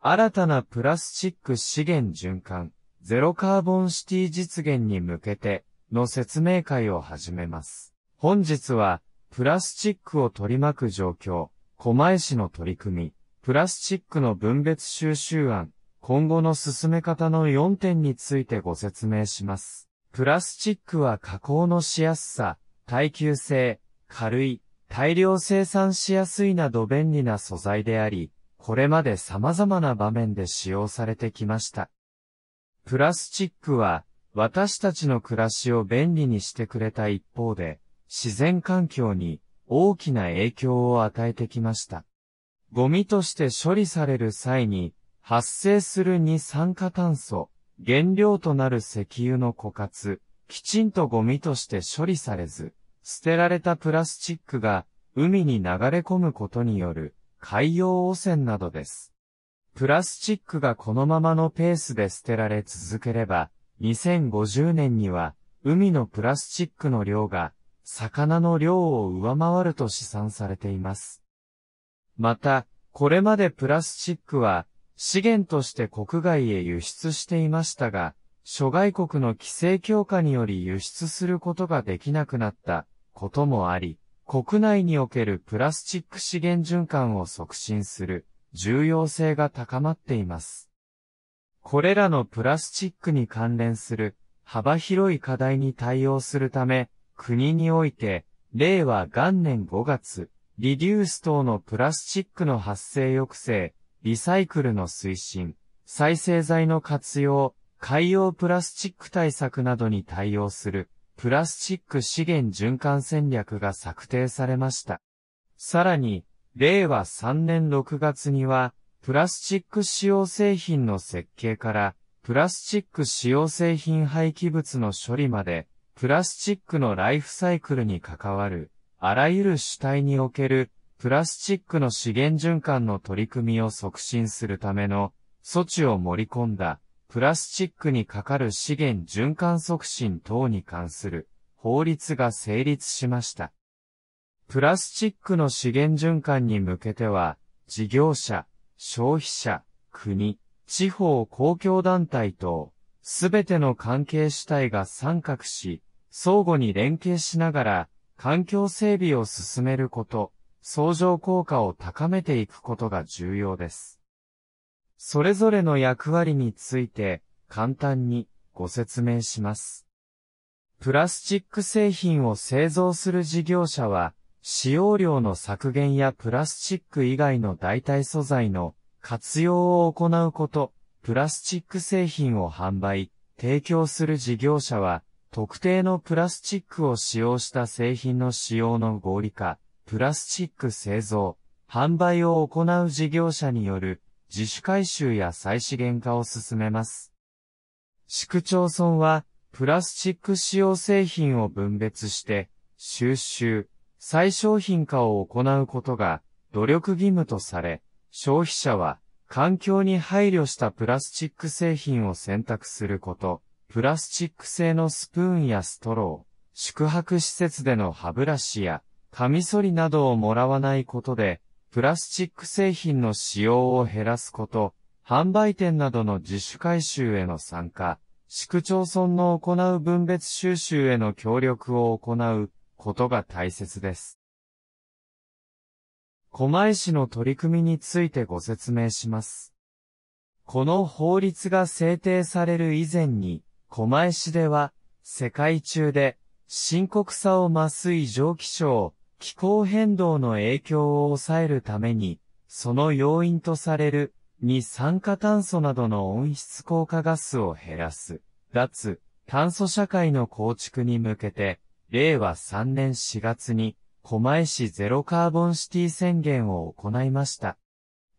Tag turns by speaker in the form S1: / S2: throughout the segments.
S1: 新たなプラスチック資源循環、ゼロカーボンシティ実現に向けての説明会を始めます。本日は、プラスチックを取り巻く状況、狛江市の取り組み、プラスチックの分別収集案、今後の進め方の4点についてご説明します。プラスチックは加工のしやすさ、耐久性、軽い、大量生産しやすいなど便利な素材であり、これまで様々な場面で使用されてきました。プラスチックは、私たちの暮らしを便利にしてくれた一方で、自然環境に大きな影響を与えてきました。ゴミとして処理される際に、発生する二酸化炭素、原料となる石油の枯渇、きちんとゴミとして処理されず、捨てられたプラスチックが海に流れ込むことによる海洋汚染などです。プラスチックがこのままのペースで捨てられ続ければ、2050年には、海のプラスチックの量が、魚の量を上回ると試算されています。また、これまでプラスチックは、資源として国外へ輸出していましたが、諸外国の規制強化により輸出することができなくなったこともあり、国内におけるプラスチック資源循環を促進する重要性が高まっています。これらのプラスチックに関連する幅広い課題に対応するため、国において、令和元年5月、リデュース等のプラスチックの発生抑制、リサイクルの推進、再生材の活用、海洋プラスチック対策などに対応するプラスチック資源循環戦略が策定されました。さらに、令和3年6月には、プラスチック使用製品の設計から、プラスチック使用製品廃棄物の処理まで、プラスチックのライフサイクルに関わる、あらゆる主体における、プラスチックの資源循環の取り組みを促進するための措置を盛り込んだプラスチックにかかる資源循環促進等に関する法律が成立しました。プラスチックの資源循環に向けては、事業者、消費者、国、地方公共団体等、すべての関係主体が参画し、相互に連携しながら、環境整備を進めること、相乗効果を高めていくことが重要です。それぞれの役割について、簡単にご説明します。プラスチック製品を製造する事業者は、使用量の削減やプラスチック以外の代替素材の活用を行うこと、プラスチック製品を販売、提供する事業者は、特定のプラスチックを使用した製品の使用の合理化、プラスチック製造、販売を行う事業者による自主回収や再資源化を進めます。市区町村は、プラスチック使用製品を分別して、収集、再商品化を行うことが努力義務とされ、消費者は環境に配慮したプラスチック製品を選択すること、プラスチック製のスプーンやストロー、宿泊施設での歯ブラシやカミソリなどをもらわないことで、プラスチック製品の使用を減らすこと、販売店などの自主回収への参加、市区町村の行う分別収集への協力を行うことが大切です。狛江市の取り組みについてご説明します。この法律が制定される以前に、狛江市では、世界中で深刻さを増す異常気象、気候変動の影響を抑えるために、その要因とされる、二酸化炭素などの温室効果ガスを減らす、脱、炭素社会の構築に向けて、令和3年4月に、狛江市ゼロカーボンシティ宣言を行いました。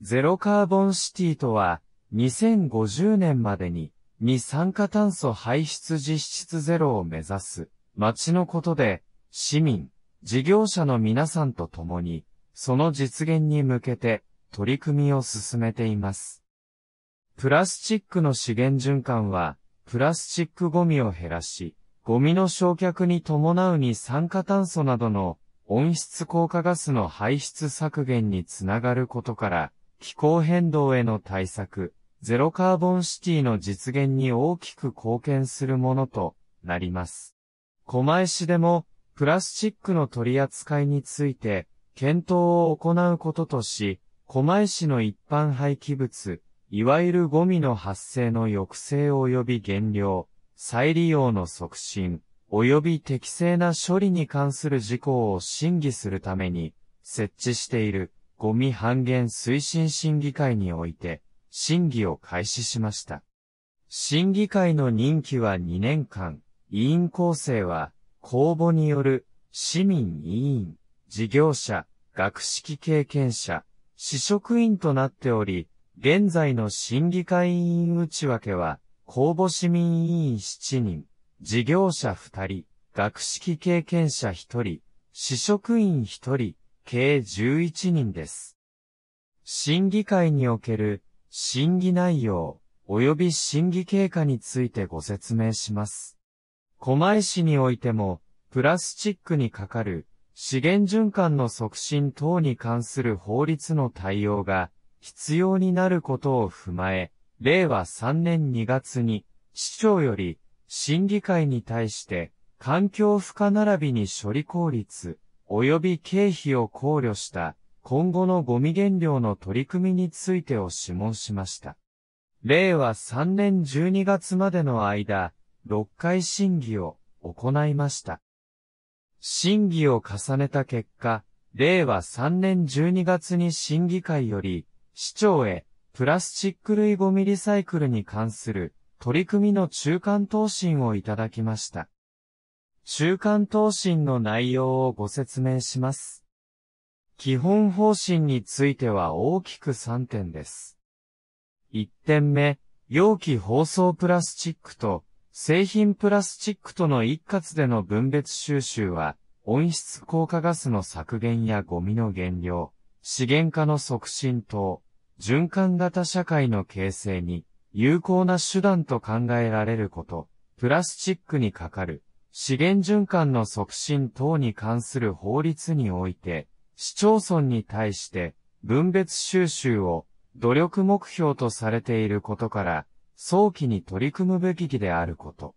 S1: ゼロカーボンシティとは、2050年までに、二酸化炭素排出実質ゼロを目指す、街のことで、市民、事業者の皆さんと共に、その実現に向けて取り組みを進めています。プラスチックの資源循環は、プラスチックゴミを減らし、ゴミの焼却に伴う二酸化炭素などの温室効果ガスの排出削減につながることから、気候変動への対策、ゼロカーボンシティの実現に大きく貢献するものとなります。狛江市でも、プラスチックの取り扱いについて、検討を行うこととし、狛江市の一般廃棄物、いわゆるゴミの発生の抑制及び減量、再利用の促進、及び適正な処理に関する事項を審議するために、設置している、ゴミ半減推進審議会において、審議を開始しました。審議会の任期は2年間、委員構成は、公募による市民委員、事業者、学識経験者、市職員となっており、現在の審議会委員内訳は、公募市民委員7人、事業者2人、学識経験者1人、市職員1人、計11人です。審議会における審議内容及び審議経過についてご説明します。狛江市においても、プラスチックにかかる資源循環の促進等に関する法律の対応が必要になることを踏まえ、令和3年2月に市長より審議会に対して環境負荷並びに処理効率及び経費を考慮した今後のゴミ減量の取り組みについてを諮問しました。令和3年12月までの間、6回審議を行いました。審議を重ねた結果、令和3年12月に審議会より、市長へ、プラスチック類ゴミリサイクルに関する取り組みの中間答申をいただきました。中間答申の内容をご説明します。基本方針については大きく3点です。1点目、容器包装プラスチックと製品プラスチックとの一括での分別収集は、温室効果ガスの削減やゴミの減量、資源化の促進等、循環型社会の形成に有効な手段と考えられること、プラスチックにかかる資源循環の促進等に関する法律において、市町村に対して分別収集を努力目標とされていることから、早期に取り組むべきであること。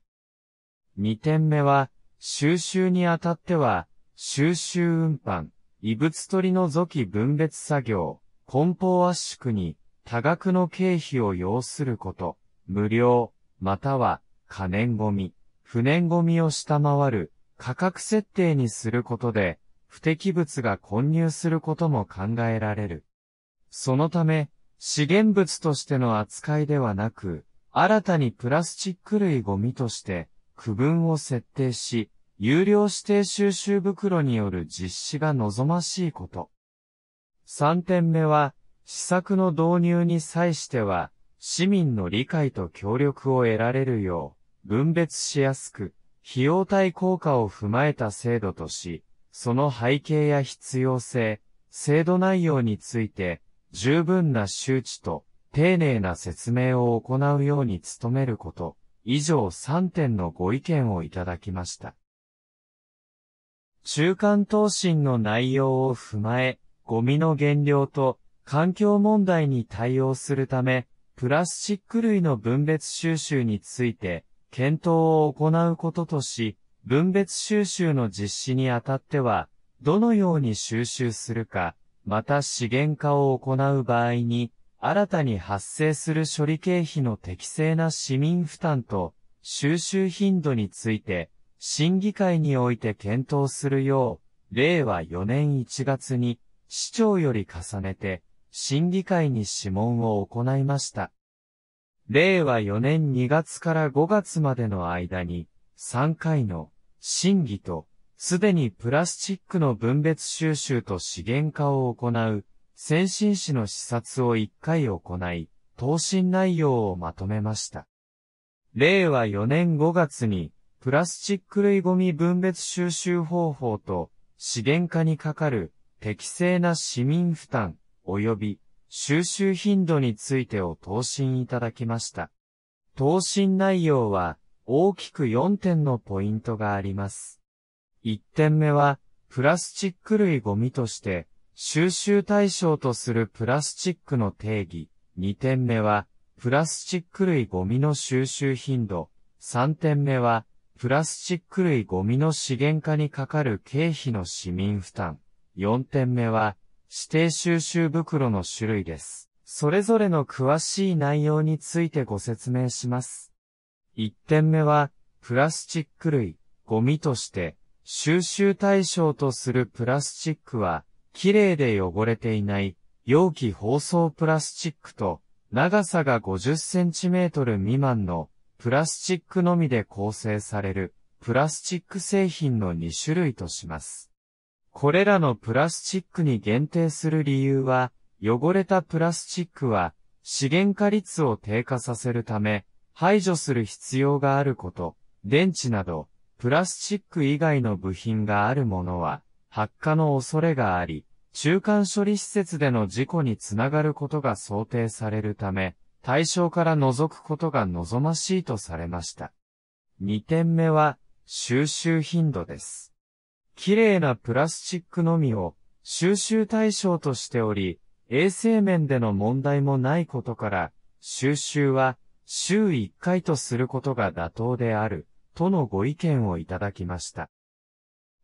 S1: 二点目は、収集にあたっては、収集運搬、異物取り除き分別作業、梱包圧縮に多額の経費を要すること、無料、または可燃ゴミ、不燃ゴミを下回る価格設定にすることで、不適物が混入することも考えられる。そのため、資源物としての扱いではなく、新たにプラスチック類ゴミとして区分を設定し、有料指定収集袋による実施が望ましいこと。3点目は、施策の導入に際しては、市民の理解と協力を得られるよう、分別しやすく、費用対効果を踏まえた制度とし、その背景や必要性、制度内容について、十分な周知と丁寧な説明を行うように努めること、以上3点のご意見をいただきました。中間答申の内容を踏まえ、ゴミの減量と環境問題に対応するため、プラスチック類の分別収集について、検討を行うこととし、分別収集の実施にあたっては、どのように収集するか、また資源化を行う場合に、新たに発生する処理経費の適正な市民負担と収集頻度について、審議会において検討するよう、令和4年1月に、市長より重ねて、審議会に諮問を行いました。令和4年2月から5月までの間に、3回の審議とすでにプラスチックの分別収集と資源化を行う、先進市の視察を1回行い、答申内容をまとめました。令和4年5月に、プラスチック類ゴミ分別収集方法と、資源化にかかる適正な市民負担及び収集頻度についてを答申いただきました。答申内容は大きく4点のポイントがあります。1点目は、プラスチック類ゴミとして、収集対象とするプラスチックの定義。2点目は、プラスチック類ゴミの収集頻度。3点目は、プラスチック類ゴミの資源化にかかる経費の市民負担。4点目は、指定収集袋の種類です。それぞれの詳しい内容についてご説明します。1点目は、プラスチック類、ゴミとして、収集対象とするプラスチックは、綺麗で汚れていない容器包装プラスチックと、長さが 50cm 未満のプラスチックのみで構成されるプラスチック製品の2種類とします。これらのプラスチックに限定する理由は、汚れたプラスチックは資源化率を低下させるため、排除する必要があること、電池など、プラスチック以外の部品があるものは、発火の恐れがあり、中間処理施設での事故につながることが想定されるため、対象から除くことが望ましいとされました。2点目は、収集頻度です。綺麗なプラスチックのみを収集対象としており、衛生面での問題もないことから、収集は週1回とすることが妥当であるとのご意見をいただきました。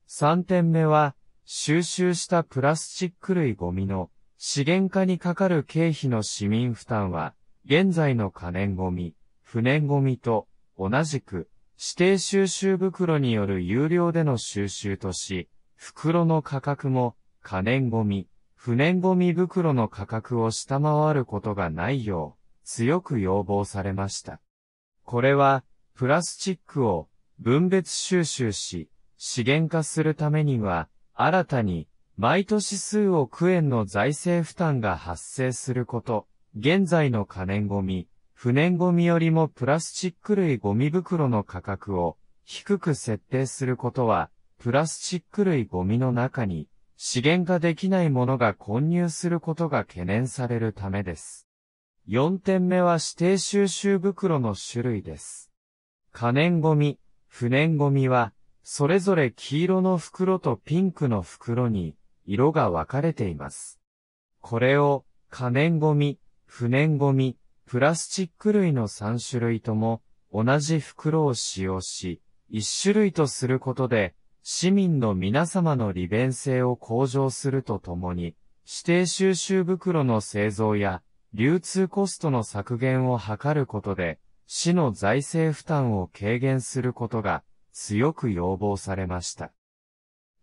S1: 3点目は、収集したプラスチック類ゴミの資源化にかかる経費の市民負担は、現在の可燃ゴミ、不燃ゴミと同じく指定収集袋による有料での収集とし、袋の価格も可燃ゴミ、不燃ゴミ袋の価格を下回ることがないよう強く要望されました。これはプラスチックを分別収集し、資源化するためには、新たに、毎年数億円の財政負担が発生すること、現在の可燃ゴミ、不燃ゴミよりもプラスチック類ゴミ袋の価格を低く設定することは、プラスチック類ゴミの中に資源化できないものが混入することが懸念されるためです。4点目は指定収集袋の種類です。可燃ゴミ、不燃ゴミは、それぞれ黄色の袋とピンクの袋に、色が分かれています。これを、可燃ゴミ、不燃ゴミ、プラスチック類の3種類とも、同じ袋を使用し、1種類とすることで、市民の皆様の利便性を向上するとともに、指定収集袋の製造や流通コストの削減を図ることで、市の財政負担を軽減することが強く要望されました。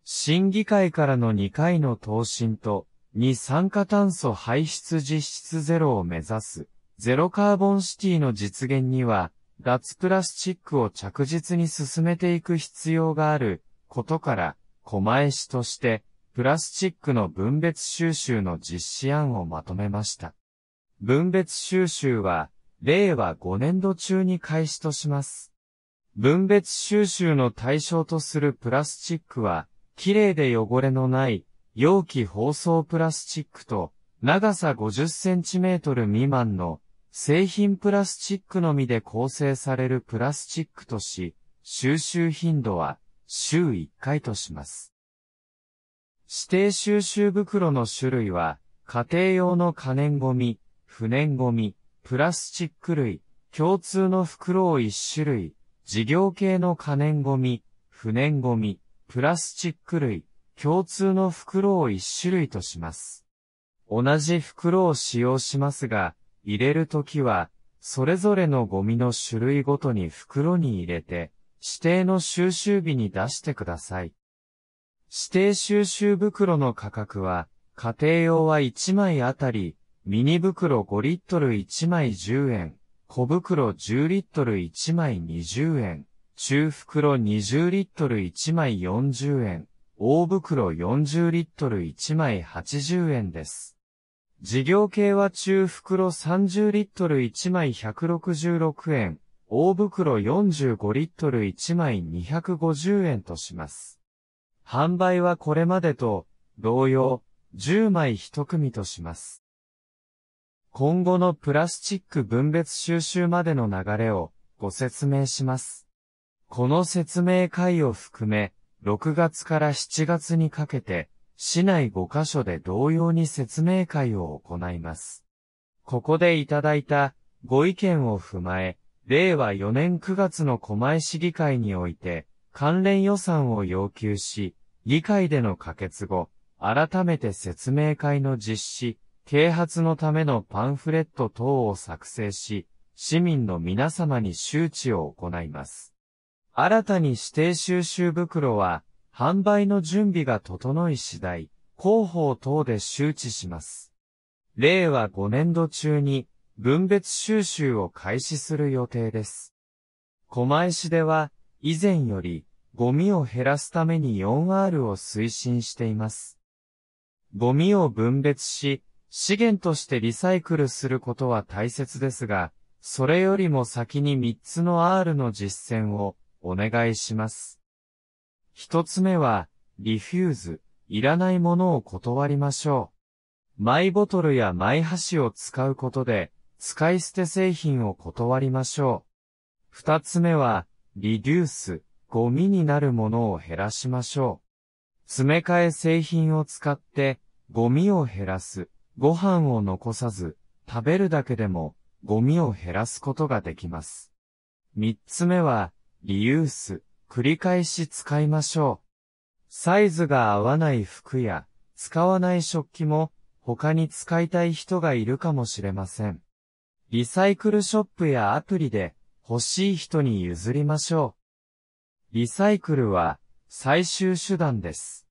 S1: 審議会からの2回の答申と、二酸化炭素排出実質ゼロを目指す、ゼロカーボンシティの実現には、脱プラスチックを着実に進めていく必要があることから、狛江市として、プラスチックの分別収集の実施案をまとめました。分別収集は、令和5年度中に開始とします。分別収集の対象とするプラスチックは、綺麗で汚れのない容器包装プラスチックと、長さ50センチメートル未満の製品プラスチックのみで構成されるプラスチックとし、収集頻度は週1回とします。指定収集袋の種類は、家庭用の可燃ゴミ、不燃ゴミ、プラスチック類、共通の袋を1種類、事業系の可燃ゴミ、不燃ゴミ、プラスチック類、共通の袋を1種類とします。同じ袋を使用しますが、入れるときは、それぞれのゴミの種類ごとに袋に入れて、指定の収集日に出してください。指定収集袋の価格は、家庭用は1枚あたりミニ袋5リットル1枚10円、小袋10リットル1枚20円、中袋20リットル1枚40円、大袋40リットル1枚80円です。事業系は中袋30リットル1枚166円、大袋45リットル1枚250円とします。販売はこれまでと同様、10枚1組とします。今後のプラスチック分別収集までの流れをご説明します。この説明会を含め、6月から7月にかけて、市内5カ所で同様に説明会を行います。ここでいただいたご意見を踏まえ、令和4年9月の狛江市議会において、関連予算を要求し、議会での可決後、改めて説明会の実施、啓発のためのパンフレット等を作成し、市民の皆様に周知を行います。新たに指定収集袋は、販売の準備が整い次第、広報等で周知します。令和5年度中に、分別収集を開始する予定です。狛江市では、以前より、ゴミを減らすために 4R を推進しています。ゴミを分別し、資源としてリサイクルすることは大切ですが、それよりも先に3つの R の実践をお願いします。1つ目は、リフューズ、いらないものを断りましょう。マイボトルやマイ箸を使うことで、使い捨て製品を断りましょう。2つ目は、リデュース、ゴミになるものを減らしましょう。詰め替え製品を使って、ゴミを減らす。ご飯を残さず、食べるだけでも、ゴミを減らすことができます。三つ目は、リユース、繰り返し使いましょう。サイズが合わない服や、使わない食器も、他に使いたい人がいるかもしれません。リサイクルショップやアプリで、欲しい人に譲りましょう。リサイクルは、最終手段です。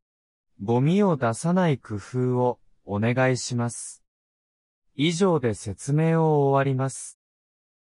S1: ゴミを出さない工夫を、お願いします。以上で説明を終わります。